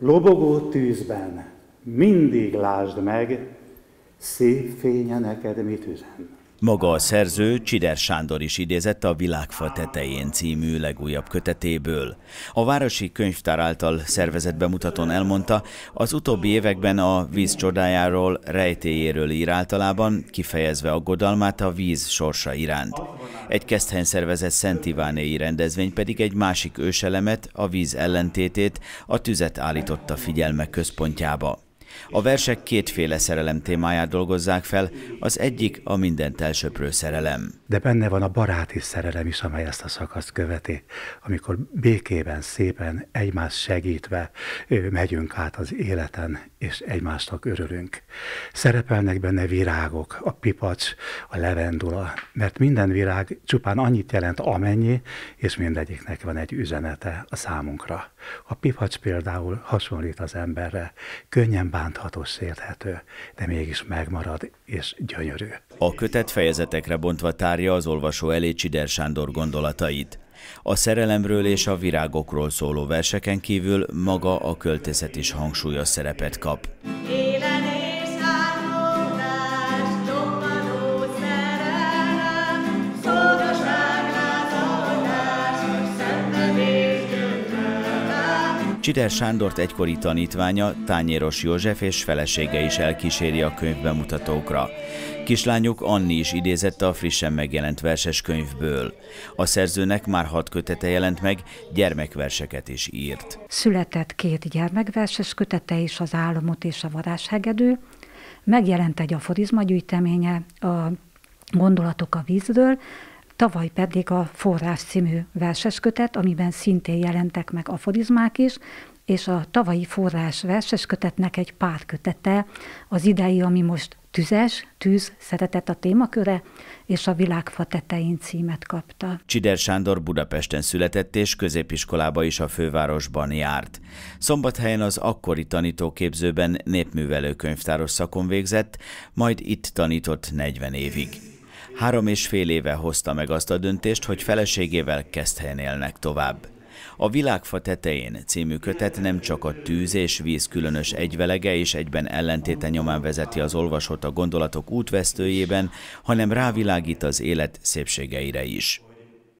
Lobogó tűzben mindig lásd meg, szép fénye neked mit üzen. Maga a szerző Csider Sándor is idézett a Világfa tetején című legújabb kötetéből. A Városi Könyvtár által szervezett bemutatón elmondta, az utóbbi években a víz csodájáról, rejtéjéről ír általában, kifejezve aggodalmát a víz sorsa iránt egy keszthelyen szervezett Szent Ivánéi rendezvény pedig egy másik őselemet, a víz ellentétét, a tüzet állította figyelme központjába. A versek kétféle szerelem témáját dolgozzák fel, az egyik a mindent elsöprő szerelem. De benne van a baráti szerelem is, amely ezt a szakaszt követi, amikor békében, szépen, egymás segítve megyünk át az életen, és egymásnak örülünk. Szerepelnek benne virágok, a pipacs, a levendula, mert minden virág csupán annyit jelent amennyi, és mindegyiknek van egy üzenete a számunkra. A pipacs például hasonlít az emberre, könnyen bántható, sérthető, de mégis megmarad és gyönyörű. A kötet fejezetekre bontva tárja az olvasó elé Csider Sándor gondolatait. A szerelemről és a virágokról szóló verseken kívül maga a költészet is hangsúlyos szerepet kap. Csider Sándort egykori tanítványa, Tányéros József és felesége is elkíséri a könyvbemutatókra. Kislányuk Anni is idézette a frissen megjelent verses könyvből. A szerzőnek már hat kötete jelent meg, gyermekverseket is írt. Született két gyermekverses kötete is, az Álomot és a Varázshegedő. Megjelent egy aforizma gyűjteménye, a Gondolatok a vízről, tavaly pedig a Forrás című verseskötet, amiben szintén jelentek meg aforizmák is, és a tavalyi forrás verseskötetnek egy pár kötete, az idei, ami most Tüzes, tűz, szeretet a témaköre, és a világfa tetején címet kapta. Csider Sándor Budapesten született, és középiskolába is a fővárosban járt. Szombathelyen az akkori tanítóképzőben népművelő könyvtáros szakon végzett, majd itt tanított 40 évig. Három és fél éve hozta meg azt a döntést, hogy feleségével Keszthelyen élnek tovább. A Világfa tetején című kötet nem csak a tűz és víz különös egyvelege és egyben ellentéte nyomán vezeti az olvasót a gondolatok útvesztőjében, hanem rávilágít az élet szépségeire is.